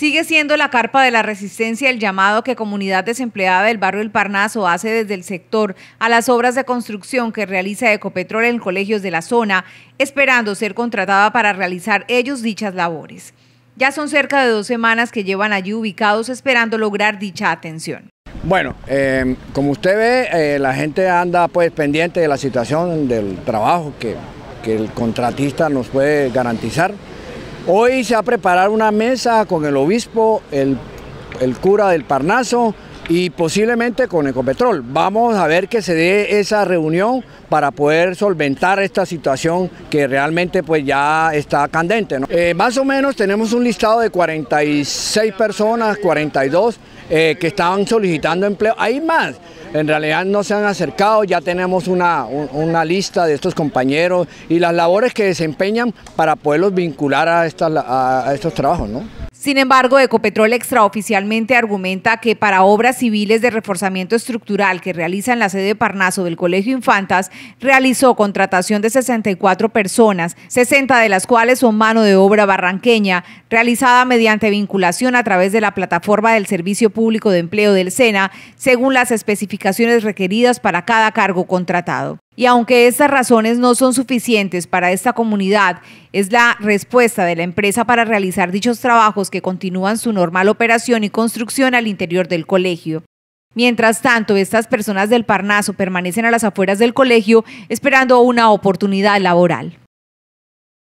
Sigue siendo la carpa de la resistencia el llamado que comunidad desempleada del barrio El Parnaso hace desde el sector a las obras de construcción que realiza Ecopetrol en colegios de la zona, esperando ser contratada para realizar ellos dichas labores. Ya son cerca de dos semanas que llevan allí ubicados esperando lograr dicha atención. Bueno, em, como usted ve, eh, la gente anda pues pendiente de la situación del trabajo que, que el contratista nos puede garantizar. Hoy se va a preparar una mesa con el obispo, el, el cura del Parnaso, y posiblemente con Ecopetrol. Vamos a ver que se dé esa reunión para poder solventar esta situación que realmente pues ya está candente. Eh, más o menos tenemos un listado de 46 personas, 42 eh, que estaban solicitando empleo. Hay más, en realidad no se han acercado, ya tenemos una, una lista de estos compañeros y las labores que desempeñan para poderlos vincular a, a estos trabajos. ¿no? Sin embargo, Ecopetrol extraoficialmente argumenta que para obras civiles de reforzamiento estructural que realiza en la sede de Parnaso del Colegio Infantas, realizó contratación de 64 personas, 60 de las cuales son mano de obra barranqueña, realizada mediante vinculación a través de la plataforma del Servicio Público de Empleo del SENA, según las especificaciones requeridas para cada cargo contratado. Y aunque estas razones no son suficientes para esta comunidad, es la respuesta de la empresa para realizar dichos trabajos que continúan su normal operación y construcción al interior del colegio. Mientras tanto, estas personas del Parnaso permanecen a las afueras del colegio esperando una oportunidad laboral.